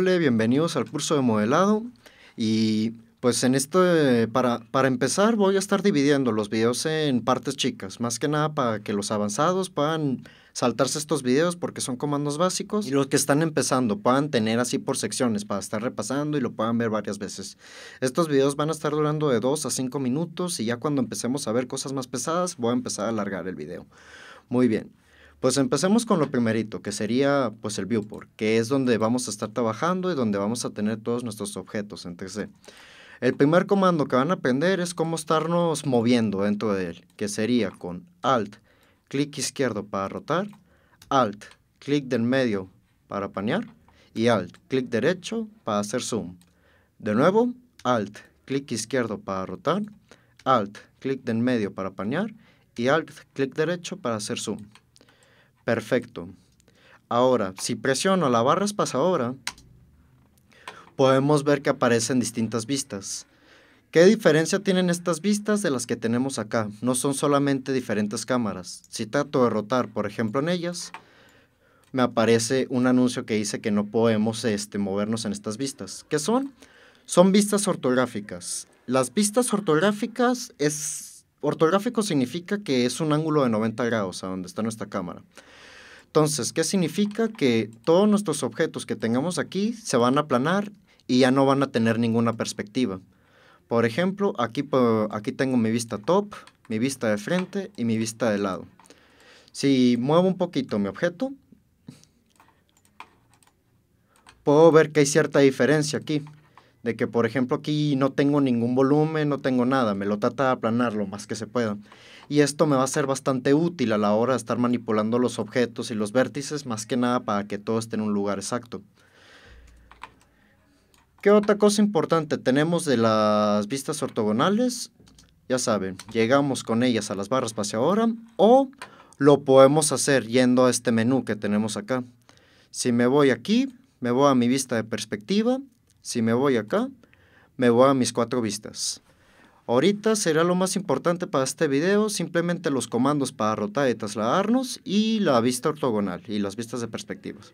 Le? bienvenidos al curso de modelado y pues en esto, eh, para, para empezar voy a estar dividiendo los videos en partes chicas, más que nada para que los avanzados puedan saltarse estos videos porque son comandos básicos y los que están empezando puedan tener así por secciones para estar repasando y lo puedan ver varias veces. Estos videos van a estar durando de 2 a 5 minutos y ya cuando empecemos a ver cosas más pesadas voy a empezar a alargar el video. Muy bien. Pues empecemos con lo primerito, que sería pues el viewport, que es donde vamos a estar trabajando y donde vamos a tener todos nuestros objetos en 3D. El primer comando que van a aprender es cómo estarnos moviendo dentro de él, que sería con Alt clic izquierdo para rotar, Alt, clic del medio para panear y Alt, clic derecho para hacer zoom. De nuevo, Alt, clic izquierdo para rotar, Alt, clic del medio para panear y Alt, clic derecho para hacer zoom. Perfecto. Ahora, si presiono la barra espaciadora, podemos ver que aparecen distintas vistas. ¿Qué diferencia tienen estas vistas de las que tenemos acá? No son solamente diferentes cámaras. Si trato de rotar, por ejemplo, en ellas, me aparece un anuncio que dice que no podemos este, movernos en estas vistas. ¿Qué son? Son vistas ortográficas. Las vistas ortográficas es... Ortográfico significa que es un ángulo de 90 grados a donde está nuestra cámara. Entonces, ¿qué significa? Que todos nuestros objetos que tengamos aquí se van a aplanar y ya no van a tener ninguna perspectiva. Por ejemplo, aquí, aquí tengo mi vista top, mi vista de frente y mi vista de lado. Si muevo un poquito mi objeto, puedo ver que hay cierta diferencia aquí. De que, por ejemplo, aquí no tengo ningún volumen, no tengo nada. Me lo trata de aplanar lo más que se pueda. Y esto me va a ser bastante útil a la hora de estar manipulando los objetos y los vértices, más que nada para que todo esté en un lugar exacto. ¿Qué otra cosa importante tenemos de las vistas ortogonales? Ya saben, llegamos con ellas a las barras pase ahora o lo podemos hacer yendo a este menú que tenemos acá. Si me voy aquí, me voy a mi vista de perspectiva. Si me voy acá, me voy a mis cuatro vistas. Ahorita será lo más importante para este video, simplemente los comandos para rotar y trasladarnos y la vista ortogonal y las vistas de perspectivas.